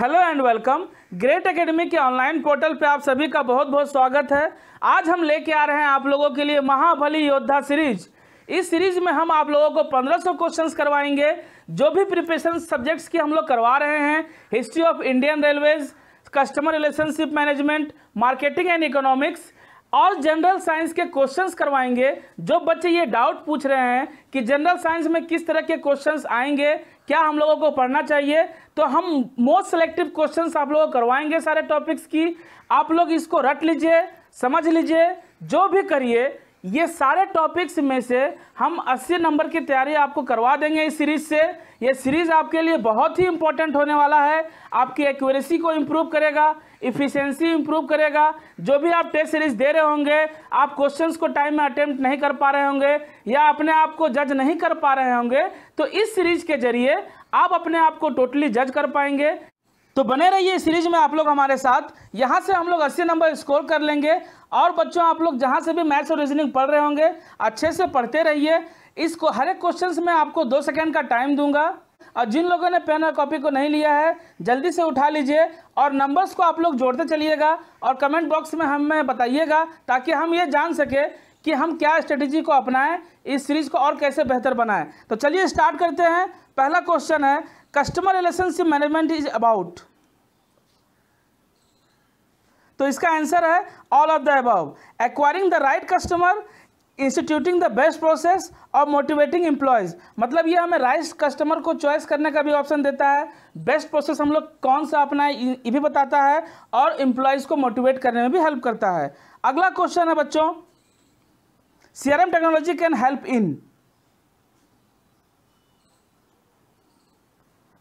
Hello and welcome great academy के online portal पे आप सभी का बहुत बहुत स्वागत है आज हम लेके आ रहे हैं आप लोगों के लिए महाबली योद्धा सीरीज इस सीरीज में हम आप लोगों को 1500 क्वेश्चंस करवाएंगे जो भी प्रिपरेशन सब्जेक्ट्स की हम लोग करवा रहे हैं history of Indian railways customer relationship management marketing and economics और जनरल साइंस के क्वेश्चंस करवाएंगे जो बच्चे ये डाउट पूछ रहे हैं कि जनरल साइंस में किस तरह के क्वेश्चंस आएंगे क्या हम लोगों को पढ़ना चाहिए तो हम मोस्ट सेलेक्टिव क्वेश्चंस आप लोगों को करवाएंगे सारे टॉपिक्स की आप लोग इसको रट लीजिए समझ लीजिए जो भी करिए ये सारे टॉपिक्स में से हम 80 नंबर की तैयारी आपको करवा देंगे इस सीरीज से ये सीरीज आपके लिए बहुत ही इंपॉर्टेंट होने वाला है आपकी एक्यूरेसी को इम्प्रूव करेगा इफिशियंसी इंप्रूव करेगा जो भी आप टेस्ट सीरीज दे रहे होंगे आप क्वेश्चंस को टाइम में अटेम्प्ट नहीं कर पा रहे होंगे या अपने आप को जज नहीं कर पा रहे होंगे तो इस सीरीज के जरिए आप अपने आप को टोटली जज कर पाएंगे तो बने रहिए इस सीरीज में आप लोग हमारे साथ यहाँ से हम लोग अस्सी नंबर स्कोर कर लेंगे और बच्चों आप लोग जहाँ से भी मैथ्स और रीजनिंग पढ़ रहे होंगे अच्छे से पढ़ते रहिए इसको हर एक क्वेश्चन में आपको दो सेकेंड का टाइम दूंगा और जिन लोगों ने पेन और कॉपी को नहीं लिया है जल्दी से उठा लीजिए और नंबर्स को आप लोग जोड़ते चलिएगा और कमेंट बॉक्स में हमें बताइएगा ताकि हम ये जान सके कि हम क्या स्ट्रेटेजी को अपनाएं इस सीरीज को और कैसे बेहतर बनाएं तो चलिए स्टार्ट करते हैं पहला क्वेश्चन है customer relationship management is about तो इसका आंसर है all of the above acquiring the right customer instituting the best process और मोटिवेटिंग एम्प्लॉयज़ मतलब ये हमें राइस कस्टमर को चॉइस करने का भी ऑप्शन देता है बेस्ट प्रोसेस हम लोग कौन सा अपना ये भी बताता है और एम्प्लॉयज़ को मोटिवेट करने में भी हेल्प करता है अगला क्वेश्चन है बच्चों CRM technology can help in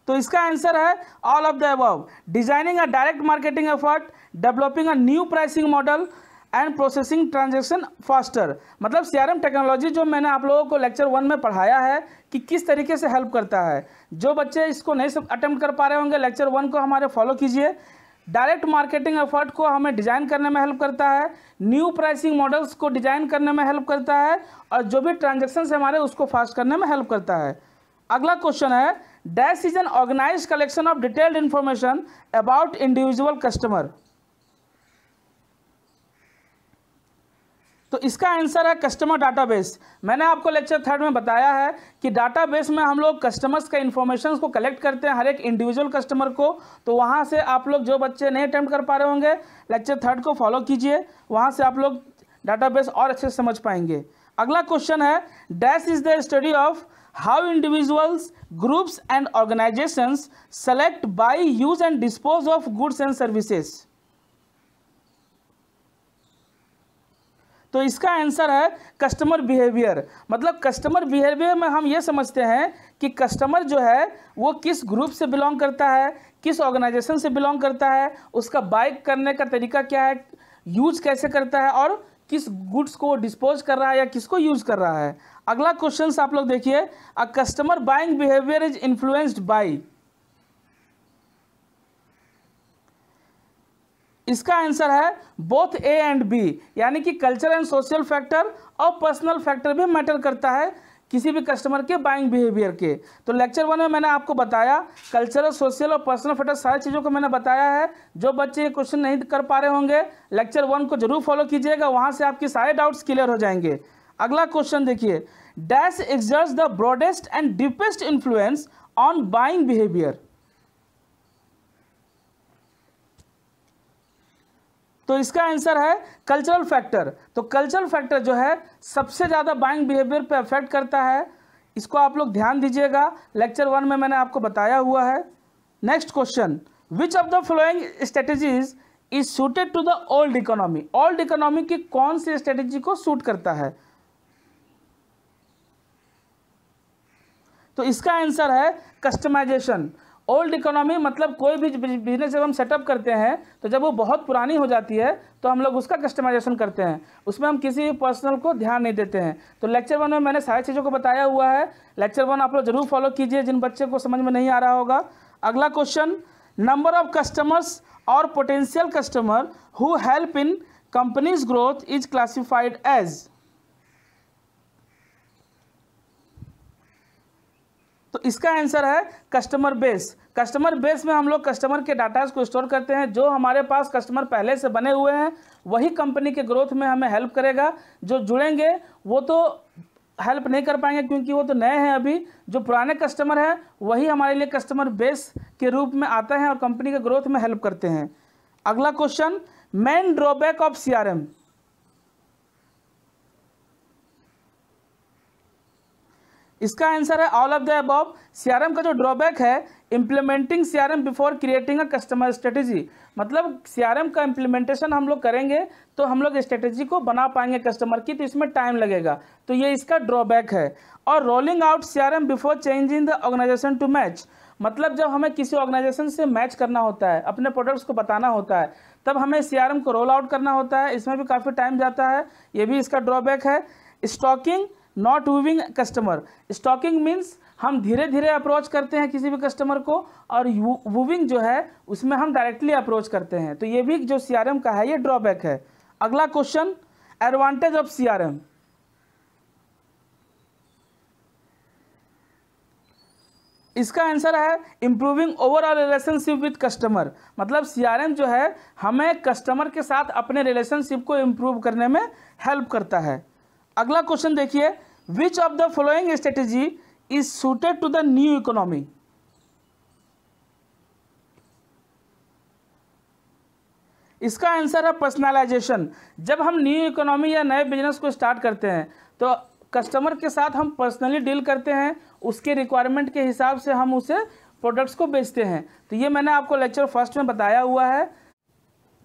तो इसका आंसर है all of the above designing a direct marketing effort developing a new pricing model and processing transaction faster मतलब सी टेक्नोलॉजी जो मैंने आप लोगों को लेक्चर वन में पढ़ाया है कि किस तरीके से हेल्प करता है जो बच्चे इसको नहीं अटैम्प्ट कर पा रहे होंगे लेक्चर वन को हमारे फॉलो कीजिए डायरेक्ट मार्केटिंग एफर्ट को हमें डिज़ाइन करने में हेल्प करता है न्यू प्राइसिंग मॉडल्स को डिज़ाइन करने में हेल्प करता है और जो भी ट्रांजेक्शन हमारे उसको फास्ट करने में हेल्प करता है अगला क्वेश्चन है dash is an organise collection of detailed information about individual customer तो इसका आंसर है कस्टमर डाटाबेस मैंने आपको लेक्चर थर्ड में बताया है कि डाटाबेस में हम लोग कस्टमर्स का इन्फॉर्मेशन को कलेक्ट करते हैं हर एक इंडिविजुअल कस्टमर को तो वहाँ से आप लोग जो बच्चे नहीं अटैम्प्ट कर पा रहे होंगे लेक्चर थर्ड को फॉलो कीजिए वहाँ से आप लोग डाटाबेस और अच्छे से समझ पाएंगे अगला क्वेश्चन है dash is the study of how individuals groups and organisations select buy use and dispose of goods and services तो इसका आंसर है कस्टमर बिहेवियर मतलब कस्टमर बिहेवियर में हम ये समझते हैं कि कस्टमर जो है वो किस ग्रुप से बिलोंग करता है किस ऑर्गेनाइजेशन से बिलोंग करता है उसका बाइक करने का तरीका क्या है यूज कैसे करता है और किस गुड्स को डिस्पोज कर रहा है या किसको यूज कर रहा है अगला क्वेश्चन आप लोग देखिए a customer buying behaviour is influenced by इसका आंसर है बोथ ए एंड बी यानी कि कल्चर एंड सोशल फैक्टर और पर्सनल फैक्टर भी मैटर करता है किसी भी कस्टमर के बाइंग बिहेवियर के तो लेक्चर वन में मैंने आपको बताया कल्चरल सोशल और पर्सनल फैक्टर सारी चीज़ों को मैंने बताया है जो बच्चे ये क्वेश्चन नहीं कर पा रहे होंगे लेक्चर वन को जरूर फॉलो कीजिएगा वहाँ से आपके सारे डाउट्स क्लियर हो जाएंगे अगला क्वेश्चन देखिए dash exerts the broadest and deepest influence on buying behaviour तो इसका आंसर है कल्चरल फैक्टर तो कल्चरल फैक्टर जो है सबसे ज़्यादा बाइंग बिहेवियर पे अफेक्ट करता है इसको आप लोग ध्यान दीजिएगा लेक्चर वन में मैंने आपको बताया हुआ है next question which of the following strategies is suited to the old economy old economy की कौन सी स्ट्रेटेजी को सूट करता है तो इसका आंसर है कस्टमाइजेशन ओल्ड इकोनॉमी मतलब कोई भी बिजनेस जब हम सेटअप करते हैं तो जब वो बहुत पुरानी हो जाती है तो हम लोग उसका कस्टमाइजेशन करते हैं उसमें हम किसी भी पर्सनल को ध्यान नहीं देते हैं तो लेक्चर वन में मैंने सारी चीज़ों को बताया हुआ है लेक्चर वन आप लोग जरूर फॉलो कीजिए जिन बच्चे को समझ में नहीं आ रहा होगा अगला क्वेश्चन नंबर ऑफ कस्टमर्स और potential customer who help in companies growth is classified as तो इसका आंसर है कस्टमर बेस कस्टमर बेस में हम लोग कस्टमर के डाटाज को स्टोर करते हैं जो हमारे पास कस्टमर पहले से बने हुए हैं वही कंपनी के ग्रोथ में हमें हेल्प करेगा जो जुड़ेंगे वो तो हेल्प नहीं कर पाएंगे क्योंकि वो तो नए हैं अभी जो पुराने कस्टमर हैं वही हमारे लिए कस्टमर बेस के रूप में आते हैं और कंपनी के ग्रोथ में हेल्प करते हैं अगला question main drawback of CRM इसका आंसर है all of the above CRM का जो ड्रॉबैक है implementing CRM before creating a customer strategy मतलब सीआरएम का इम्प्लीमेंटेशन हम लोग करेंगे तो हम लोग स्ट्रेटेजी को बना पाएंगे कस्टमर की तो इसमें टाइम लगेगा तो ये इसका ड्रॉबैक है और rolling out CRM before change in the organisation to match मतलब जब हमें किसी ऑर्गेनाइजेशन से मैच करना होता है अपने प्रोडक्ट्स को बताना होता है तब हमें सीआरएम को रोल आउट करना होता है इसमें भी काफ़ी टाइम जाता है ये भी इसका ड्रॉबैक है stalking not wooing customer stalking means हम धीरे धीरे अप्रोच करते हैं किसी भी कस्टमर को और वूविंग जो है उसमें हम डायरेक्टली अप्रोच करते हैं तो ये भी जो सी का है ये ड्रॉबैक है अगला क्वेश्चन एडवांटेज ऑफ सी इसका आंसर है improving overall relationship with customer मतलब सीआरएम जो है हमें कस्टमर के साथ अपने रिलेशनशिप को इम्प्रूव करने में हेल्प करता है अगला क्वेश्चन देखिए which of the following strategy is suited to the new economy इसका आंसर है पर्सनलाइजेशन जब हम न्यू इकोनॉमी या नए बिजनेस को स्टार्ट करते हैं तो कस्टमर के साथ हम पर्सनली डील करते हैं उसके रिक्वायरमेंट के हिसाब से हम उसे प्रोडक्ट्स को बेचते हैं तो ये मैंने आपको लेक्चर फर्स्ट में बताया हुआ है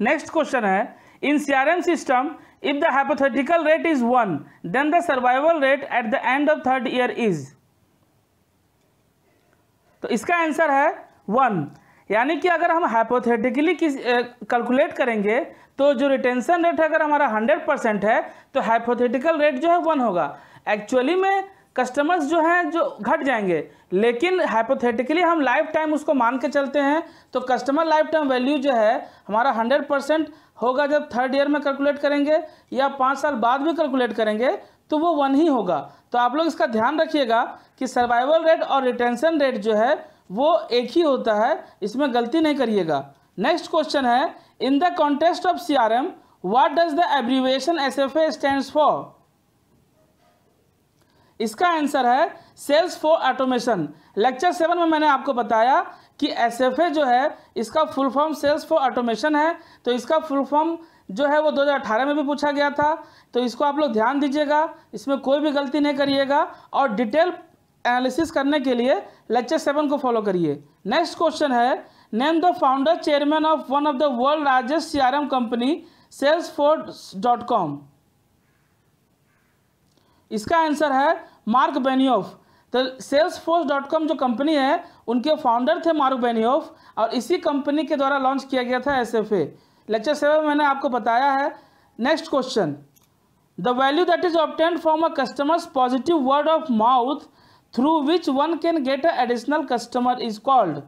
नेक्स्ट क्वेश्चन है insurance system if the hypothetical rate is 1 then the survival rate at the end of third year is तो इसका आंसर है वन यानी कि अगर हम हाइपोथेटिकली किस कैलकुलेट करेंगे तो जो रिटेंशन रेट अगर हमारा हंड्रेड परसेंट है तो हाइपोथेटिकल रेट जो है वन होगा एक्चुअली में कस्टमर्स जो हैं जो घट जाएंगे लेकिन हाइपोथेटिकली हम लाइफ टाइम उसको मान के चलते हैं तो कस्टमर लाइफ टाइम वैल्यू जो है हमारा हंड्रेड परसेंट होगा जब थर्ड ईयर में कैलकुलेट करेंगे या पाँच साल बाद भी कैलकुलेट करेंगे तो वो वन ही होगा तो आप लोग इसका ध्यान रखिएगा कि सर्वाइवल रेट और रिटेंशन रेट जो है वो एक ही होता है इसमें गलती नहीं करिएगा नेक्स्ट क्वेश्चन है in the context of C R M what does the abbreviation S F A stand for इसका आंसर है sales for automation lecture seven में मैंने आपको बताया कि एस जो है इसका full form sales for automation है तो इसका फुल फॉर्म जो है वो 2018 में भी पूछा गया था तो इसको आप लोग ध्यान दीजिएगा इसमें कोई भी गलती नहीं करिएगा और डिटेल एनालिसिस करने के लिए लेक्चर सेवन को फॉलो करिए नेक्स्ट क्वेश्चन है name the founder chairman of one of the world largest C R M company sales dot com इसका आंसर है मार्क बेनियोफ तो सेल्स फोर्स डॉट कॉम जो कंपनी है उनके फाउंडर थे मार्क बेनियोफ और इसी कंपनी के द्वारा लॉन्च किया गया था S F A lecture seven में मैंने आपको बताया है next question the value that is obtained from a customer's positive word of mouth through which one can get a additional customer is called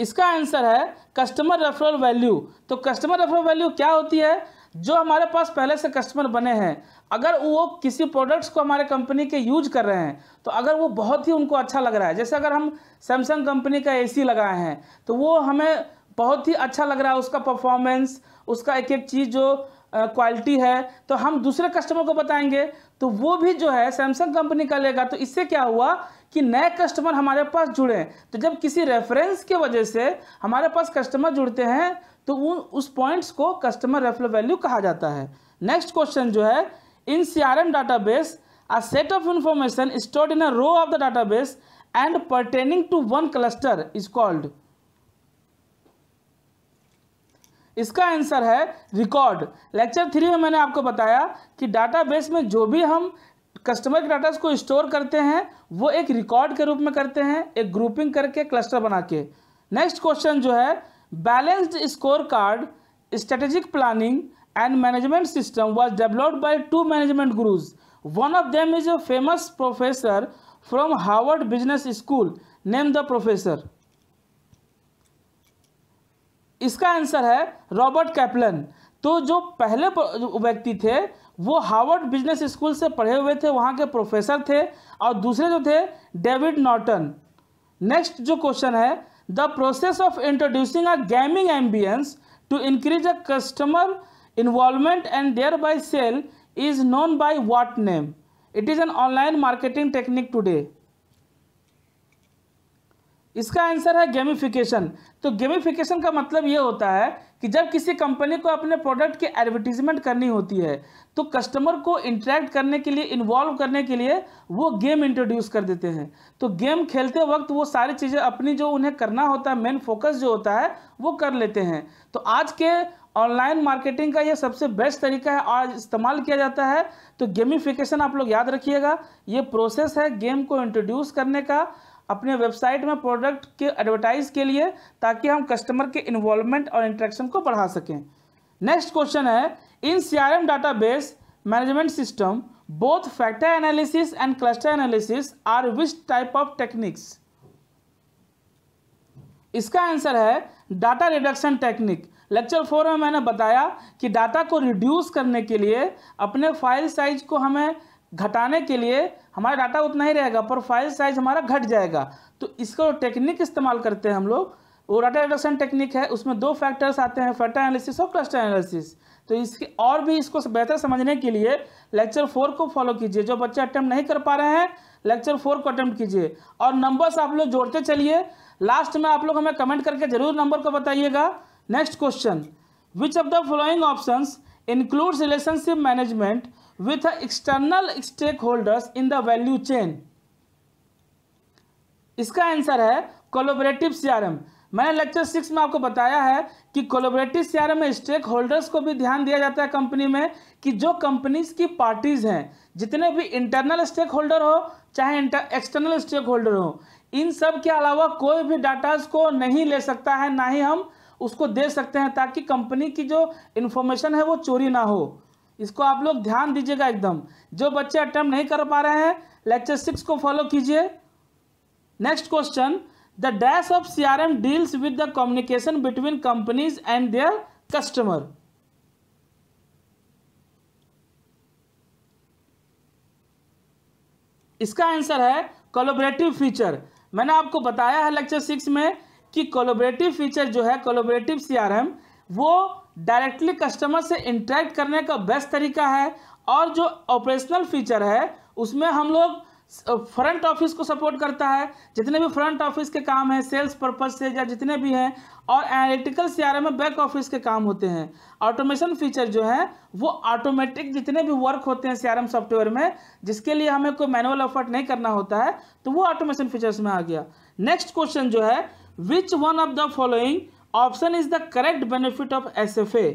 इसका आंसर है कस्टमर रेफरल वैल्यू तो customer referral value क्या होती है जो हमारे पास पहले से कस्टमर बने हैं अगर वो किसी प्रोडक्ट्स को हमारे कंपनी के यूज कर रहे हैं तो अगर वो बहुत ही उनको अच्छा लग रहा है जैसे अगर हम सैमसंग कंपनी का एसी लगाए हैं तो वो हमें बहुत ही अच्छा लग रहा है उसका परफॉर्मेंस उसका एक एक चीज़ जो क्वालिटी है तो हम दूसरे कस्टमर को बताएंगे तो वो भी जो है सैमसंग कंपनी का लेगा तो इससे क्या हुआ कि नए कस्टमर हमारे पास जुड़े तो जब किसी रेफरेंस के वजह से हमारे पास कस्टमर जुड़ते हैं तो उन उस पॉइंट्स को कस्टमर रेफरल वैल्यू कहा जाता है नेक्स्ट क्वेश्चन जो है in C R M database a set of information stored in a row of the database and pertaining to one cluster is called इसका answer है record lecture three में मैंने आपको बताया कि database में जो भी हम कस्टमर के डाटास को स्टोर करते हैं वो एक रिकॉर्ड के रूप में करते हैं एक ग्रुपिंग करके क्लस्टर बना के नेक्स्ट क्वेश्चन जो है balanced scorecard strategic planning and management system was developed by two management gurus one of them is a famous professor from Harvard business school name the professor इसका answer है Robert Kaplan तो जो पहले व्यक्ति थे वो Harvard business school से पढ़े हुए थे वहाँ के प्रोफेसर थे और दूसरे जो थे डेविड नॉर्टन नेक्स्ट जो क्वेश्चन है the process of introducing a gaming ambience to increase a customer involvement and their buy sell is known by what name it is an online marketing technique today इसका answer है gamification तो gamification का मतलब ये होता है कि जब किसी कंपनी को अपने प्रोडक्ट की एडवर्टीजमेंट करनी होती है तो कस्टमर को इंटरेक्ट करने के लिए इन्वॉल्व करने के लिए वो गेम इंट्रोड्यूस कर देते हैं तो गेम खेलते वक्त वो सारी चीज़ें अपनी जो उन्हें करना होता है मेन फोकस जो होता है वो कर लेते हैं तो आज के ऑनलाइन मार्केटिंग का ये सबसे बेस्ट तरीका है और इस्तेमाल किया जाता है तो गेमिफिकेशन आप लोग याद रखिएगा ये प्रोसेस है गेम को इंट्रोड्यूस करने का अपने वेबसाइट में प्रोडक्ट के एडवर्टाइज के लिए ताकि हम कस्टमर के इन्वॉल्वमेंट और इंट्रैक्शन को बढ़ा सकें नेक्स्ट क्वेश्चन है in C R M database management system both factor analysis and cluster analysis are which type of techniques इसका आंसर है data reduction technique lecture four में मैंने बताया कि डाटा को रिड्यूस करने के लिए अपने फाइल साइज को हमें घटाने के लिए हमारा डाटा उतना ही रहेगा पर फाइल साइज हमारा घट जाएगा तो इसका टेक्निक इस्तेमाल करते हैं हम लोग वो डाटा रिडक्शन टेक्निक है उसमें दो फैक्टर्स आते हैं फैक्टर एनालिसिस और क्लस्टर एनालिसिस तो इसके और भी इसको बेहतर समझने के लिए लेक्चर फोर को फॉलो कीजिए जो बच्चे अटैम्प्ट नहीं कर पा रहे हैं लेक्चर फोर को अटैम्प्ट कीजिए और नंबर्स आप लोग जोड़ते चलिए लास्ट में आप लोग हमें कमेंट करके जरूर नंबर को बताइएगा next question which of the following option includes relationship management with stakeholders in the value chain इसका आंसर है कोलोबरेटिव सीआरएम मैंने लेक्चर सिक्स में आपको बताया है कि कोलोबरेटिव सीआरएम में स्टेक होल्डर्स को भी ध्यान दिया जाता है कंपनी में कि जो कंपनीज की पार्टीज हैं जितने भी इंटरनल स्टेक होल्डर हो चाहे एक्सटर्नल स्टेक होल्डर हो इन सब के अलावा कोई भी डाटाज को नहीं ले सकता है ना ही हम उसको दे सकते हैं ताकि कंपनी की जो इन्फॉर्मेशन है वो चोरी ना हो इसको आप लोग ध्यान दीजिएगा एकदम जो बच्चे अटैम्प्ट नहीं कर पा रहे हैं लेक्चर सिक्स को फॉलो कीजिए next question the dash of C R M deals with the communication between companies and their customer इसका आंसर है कोलोबरेटिव फीचर मैंने आपको बताया है लेक्चर सिक्स में कि कोलोबरेटिव फीचर जो है कोलोबरेटिव सीआरएम वो डायरेक्टली कस्टमर से इंटरेक्ट करने का बेस्ट तरीका है और जो ऑपरेशनल फीचर है उसमें हम लोग फ्रंट ऑफिस को सपोर्ट करता है जितने भी फ्रंट ऑफिस के काम हैं सेल्स पर्पज से या जितने भी हैं और एनालिटिकल सीआरए में बैक ऑफिस के काम होते हैं ऑटोमेशन फीचर जो है वो ऑटोमेटिक जितने भी वर्क होते हैं सीआरएम सॉफ्टवेयर में जिसके लिए हमें कोई मैनुअल एफर्ट नहीं करना होता है तो वो ऑटोमेशन फीचर्स में आ गया नेक्स्ट क्वेश्चन जो है which one of the following option is the correct benefit of SFA.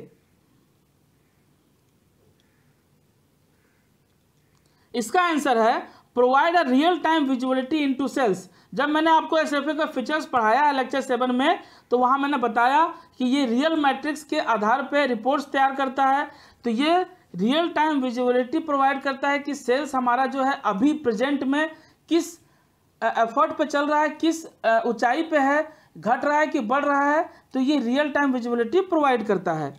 इसका आंसर है provide a real time visuality into sales जब मैंने आपको एस एफ ए का फीचर्स पढ़ाया है लेक्चर सेवन में तो वहां मैंने बताया कि ये रियल मैट्रिक्स के आधार पर रिपोर्ट्स तैयार करता है तो ये रियल टाइम विजुअलिटी प्रोवाइड करता है कि सेल्स हमारा जो है अभी प्रेजेंट में किस एफर्ट पे चल रहा है किस ऊंचाई पे है घट रहा है कि बढ़ रहा है तो ये रियल टाइम विजिबिलिटी प्रोवाइड करता है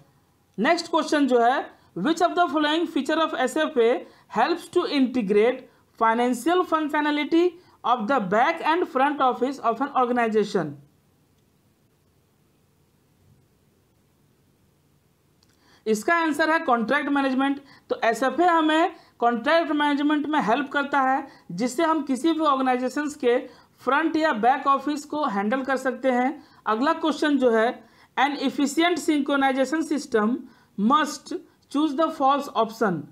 नेक्स्ट क्वेश्चन जो है which of the following feature of S F A helps to integrate financial functionality of the back end front office of an organisation इसका आंसर है कॉन्ट्रैक्ट मैनेजमेंट तो S F A हमें contract management में help करता है जिससे हम किसी भी ऑर्गेनाइजेशंस के फ्रंट या बैक ऑफिस को हैंडल कर सकते हैं अगला क्वेश्चन जो है an efficient synchronisation system must choose the false option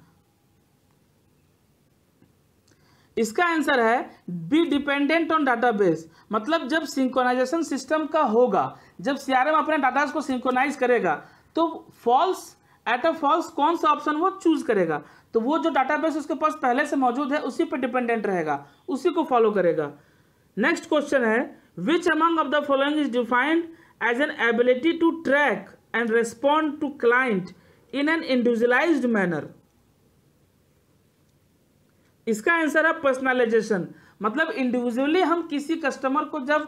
इसका आंसर है बी डिपेंडेंट ऑन डाटाबेस मतलब जब सिंक्रोनाइजेशन सिस्टम का होगा जब सीआरएम अपने डाटा को सिंक्रोनाइज करेगा तो फॉल्स एट अ फॉल्स कौन सा ऑप्शन वो चूज करेगा तो वो जो डाटाबेस उसके पास पहले से मौजूद है उसी पर डिपेंडेंट रहेगा उसी को फॉलो करेगा नेक्स्ट क्वेश्चन है which among of the following is defined as an ability to track and respond to client in an individualised manner इसका आंसर है पर्सनलाइजेशन मतलब इंडिविजुअली हम किसी कस्टमर को जब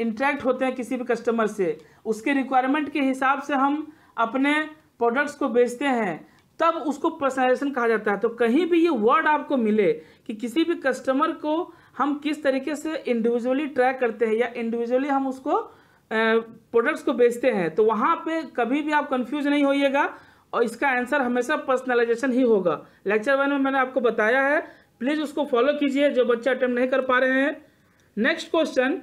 इंटरेक्ट होते हैं किसी भी कस्टमर से उसके रिक्वायरमेंट के हिसाब से हम अपने प्रोडक्ट्स को बेचते हैं तब उसको पर्सनलाइजेशन कहा जाता है तो कहीं भी ये वर्ड आपको मिले कि किसी भी कस्टमर को हम किस तरीके से इंडिविजुअली ट्रैक करते हैं या इंडिविजुअली हम उसको प्रोडक्ट्स को बेचते हैं तो वहाँ पे कभी भी आप कंफ्यूज नहीं होइएगा और इसका आंसर हमेशा पर्सनलाइजेशन ही होगा लेक्चर वन में मैंने आपको बताया है प्लीज़ उसको फॉलो कीजिए जो बच्चे अटेम्प्ट नहीं कर पा रहे हैं next question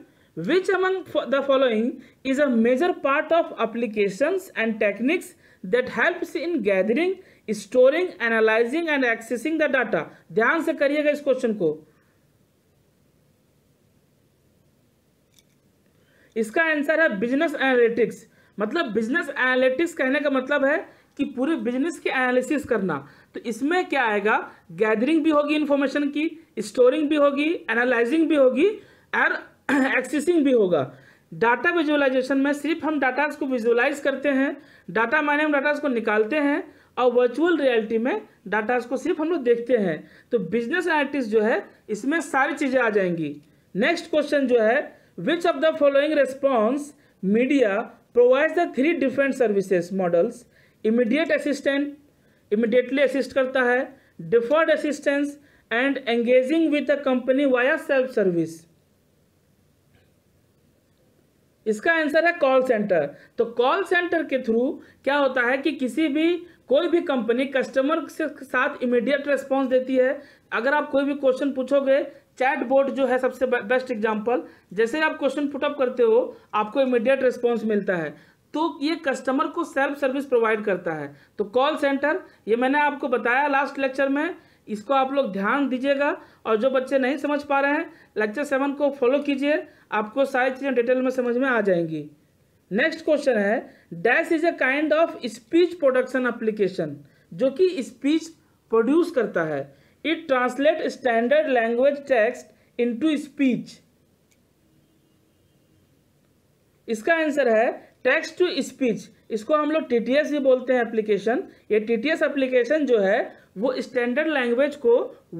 which among the following is a major part of applications and techniques that helps in gathering storing analysing and accessing the data ध्यान से करिएगा इस क्वेश्चन को इसका आंसर है बिजनेस एनालिटिक्स मतलब बिजनेस एनालिटिक्स कहने का मतलब है कि पूरे बिजनेस की एनालिसिस करना तो इसमें क्या आएगा गैदरिंग भी होगी इन्फॉर्मेशन की स्टोरिंग भी होगी एनालाइजिंग भी होगी और एक्सेसिंग भी होगा डाटा विजुअलाइजेशन में सिर्फ हम डाटाज को विजुअलाइज करते हैं डाटा माने हम डाटाज को निकालते हैं और वर्चुअल रियलिटी में डाटाज को सिर्फ हम लोग देखते हैं तो बिजनेस एनालिटिक्स जो है इसमें सारी चीज़ें आ जाएंगी नेक्स्ट क्वेश्चन जो है Which of the following response media provides the three different services models? Immediate assistant, immediately assist करता है deferred assistance and engaging with the company via self service. इसका आंसर है कॉल सेंटर तो call centre के through क्या होता है कि किसी भी कोई भी कंपनी कस्टमर के साथ इमीडिएट रिस्पांस देती है अगर आप कोई भी क्वेश्चन पूछोगे चैट बोर्ड जो है सबसे बेस्ट एग्जाम्पल जैसे आप क्वेश्चन पुटअप करते हो आपको इमीडिएट रिस्पॉन्स मिलता है तो ये कस्टमर को सेल्फ सर्विस प्रोवाइड करता है तो कॉल सेंटर ये मैंने आपको बताया लास्ट लेक्चर में इसको आप लोग ध्यान दीजिएगा और जो बच्चे नहीं समझ पा रहे हैं लेक्चर सेवन को फॉलो कीजिए आपको सारी चीज़ें डिटेल में समझ में आ जाएंगी नेक्स्ट क्वेश्चन है dash is a kind of speech production application जो कि स्पीच प्रोड्यूस करता है it translate standard language text into speech इसका आंसर है टेक्स्ट टू स्पीच इसको हम लोग टी ही बोलते हैं एप्लीकेशन ये टी एप्लीकेशन जो है वो स्टैंडर्ड लैंग्वेज को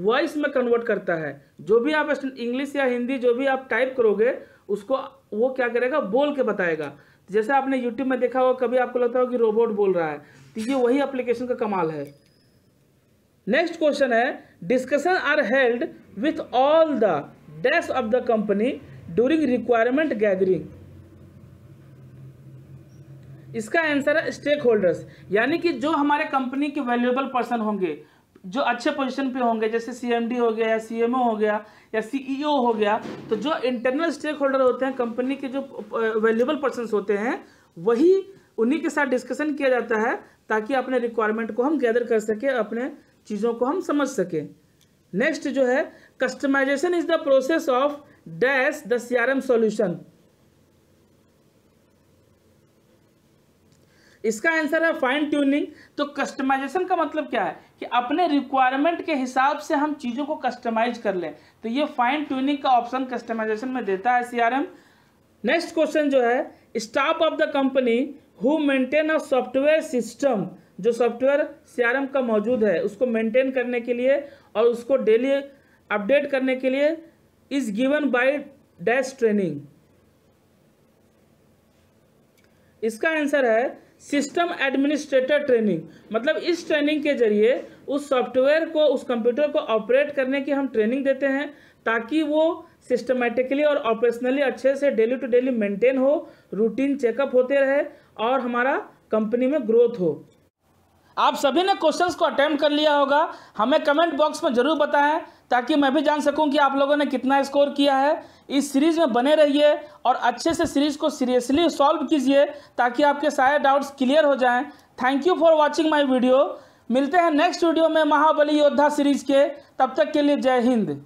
वॉइस में कन्वर्ट करता है जो भी आप इंग्लिश या हिंदी जो भी आप टाइप करोगे उसको वो क्या करेगा बोल के बताएगा जैसे आपने यूट्यूब में देखा होगा कभी आपको लगता होगा कि रोबोट बोल रहा है तो ये वही एप्लीकेशन का कमाल है नेक्स्ट क्वेश्चन है discussion are held with all the dash of the company during requirement gathering इसका आंसर है स्टेक होल्डर्स यानी कि जो हमारे कंपनी के वैल्यूएबल पर्सन होंगे जो अच्छे पोजीशन पे होंगे जैसे सीएमडी हो गया या सीएमओ हो गया या सीईओ e हो गया तो जो इंटरनल स्टेक होल्डर होते हैं कंपनी के जो वैल्यूएबल पर्सन होते हैं वही उन्हीं के साथ डिस्कशन किया जाता है ताकि अपने रिक्वायरमेंट को हम गैदर कर सके अपने चीज़ों को हम समझ सकें नेक्स्ट जो है customisation is the process of dash the CRM solution इसका आंसर है फाइन ट्यूनिंग तो कस्टमाइजेशन का मतलब क्या है कि अपने रिक्वायरमेंट के हिसाब से हम चीज़ों को कस्टमाइज कर लें तो ये फाइन ट्यूनिंग का ऑप्शन कस्टमाइजेशन में देता है सीआरएम नेक्स्ट क्वेश्चन जो है staff of the company who maintain a software system जो सॉफ्टवेयर सीआरएम का मौजूद है उसको मेंटेन करने के लिए और उसको डेली अपडेट करने के लिए is given by dash training इसका आंसर है सिस्टम एडमिनिस्ट्रेटर ट्रेनिंग मतलब इस ट्रेनिंग के जरिए उस सॉफ्टवेयर को उस कंप्यूटर को ऑपरेट करने की हम ट्रेनिंग देते हैं ताकि वो सिस्टमेटिकली और ऑपरेशनली अच्छे से डेली टू डेली मेंटेन हो रूटीन चेकअप होते रहे और हमारा कंपनी में ग्रोथ हो आप सभी ने क्वेश्चंस को अटेम्प्ट कर लिया होगा हमें कमेंट बॉक्स में ज़रूर बताएं ताकि मैं भी जान सकूं कि आप लोगों ने कितना स्कोर किया है इस सीरीज़ में बने रहिए और अच्छे से सीरीज़ को सीरियसली सॉल्व कीजिए ताकि आपके सारे डाउट्स क्लियर हो जाएं thank you for watching my video मिलते हैं नेक्स्ट वीडियो में महाबली योद्धा सीरीज़ के तब तक के लिए जय हिंद